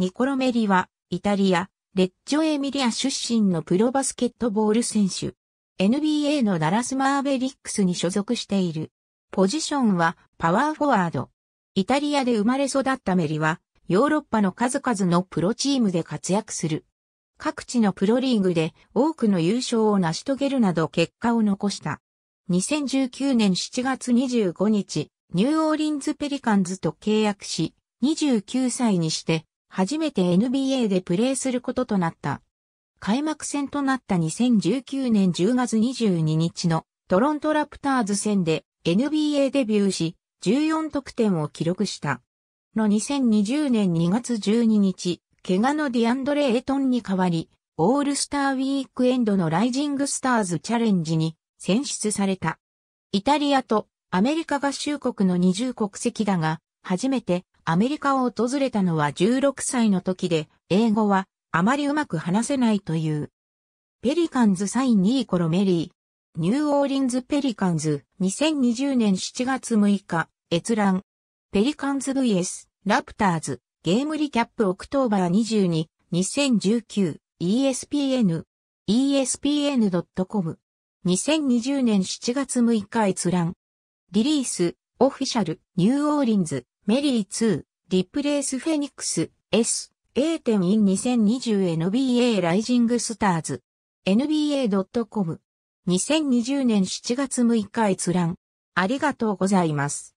ニコロメリは、イタリア、レッジョエミリア出身のプロバスケットボール選手。NBA のダラスマーベリックスに所属している。ポジションはパワーフォワード。イタリアで生まれ育ったメリは、ヨーロッパの数々のプロチームで活躍する。各地のプロリーグで多くの優勝を成し遂げるなど結果を残した。2019年7月25日、ニューオーリンズペリカンズと契約し、29歳にして初めて NBA でプレーすることとなった。開幕戦となった2019年10月22日のトロントラプターズ戦で NBA デビューし14得点を記録した。の2020年2月12日、怪我のディアンドレ・エイトンに代わり、オールスターウィークエンドのライジングスターズチャレンジに選出された。イタリアとアメリカ合衆国の二重国籍だが、初めてアメリカを訪れたのは16歳の時で、英語はあまりうまく話せないという。ペリカンズサインニーコロメリー。ニューオーリンズペリカンズ2020年7月6日閲覧。ペリカンズ vs ラプターズゲームリキャップオクトーバー22 2019 ESPN ESPN.com 2020年7月6日閲覧リリースオフィシャル、ニューオーリンズ、メリー2、リプレイスフェニックス、S、A.in2020NBA ライジングスターズ、NBA.com。2020年7月6日閲覧。ありがとうございます。